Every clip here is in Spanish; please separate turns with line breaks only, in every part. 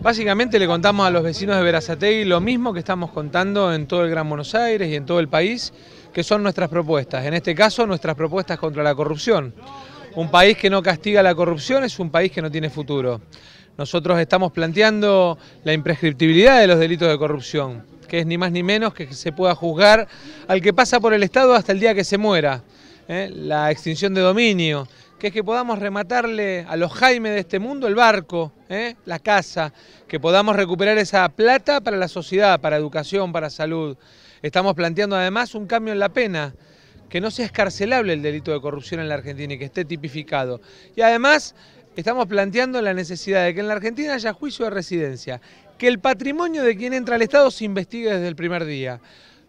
Básicamente le contamos a los vecinos de Verazategui lo mismo que estamos contando en todo el Gran Buenos Aires y en todo el país, que son nuestras propuestas. En este caso, nuestras propuestas contra la corrupción. Un país que no castiga la corrupción es un país que no tiene futuro. Nosotros estamos planteando la imprescriptibilidad de los delitos de corrupción, que es ni más ni menos que se pueda juzgar al que pasa por el Estado hasta el día que se muera. ¿eh? La extinción de dominio, que es que podamos rematarle a los Jaime de este mundo el barco, ¿eh? la casa, que podamos recuperar esa plata para la sociedad, para educación, para salud. Estamos planteando además un cambio en la pena, que no sea escarcelable el delito de corrupción en la Argentina y que esté tipificado. Y además estamos planteando la necesidad de que en la Argentina haya juicio de residencia, que el patrimonio de quien entra al Estado se investigue desde el primer día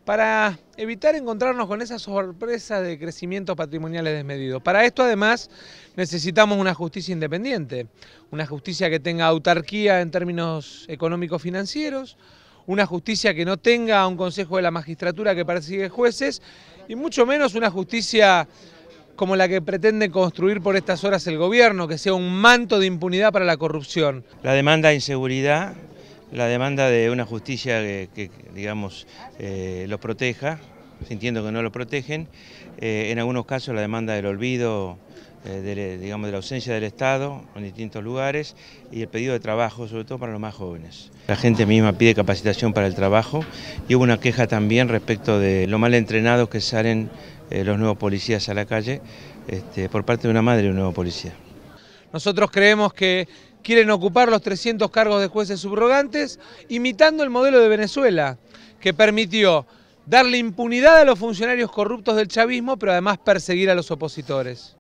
para evitar encontrarnos con esas sorpresas de crecimientos patrimoniales desmedidos. Para esto, además, necesitamos una justicia independiente, una justicia que tenga autarquía en términos económicos financieros, una justicia que no tenga un Consejo de la Magistratura que persigue jueces y mucho menos una justicia como la que pretende construir por estas horas el gobierno, que sea un manto de impunidad para la corrupción.
La demanda de inseguridad la demanda de una justicia que, digamos, eh, los proteja, sintiendo que no lo protegen, eh, en algunos casos la demanda del olvido, eh, de, digamos, de la ausencia del Estado en distintos lugares y el pedido de trabajo, sobre todo para los más jóvenes. La gente misma pide capacitación para el trabajo y hubo una queja también respecto de lo mal entrenados que salen los nuevos policías a la calle este, por parte de una madre de un nuevo policía.
Nosotros creemos que quieren ocupar los 300 cargos de jueces subrogantes, imitando el modelo de Venezuela, que permitió darle impunidad a los funcionarios corruptos del chavismo, pero además perseguir a los opositores.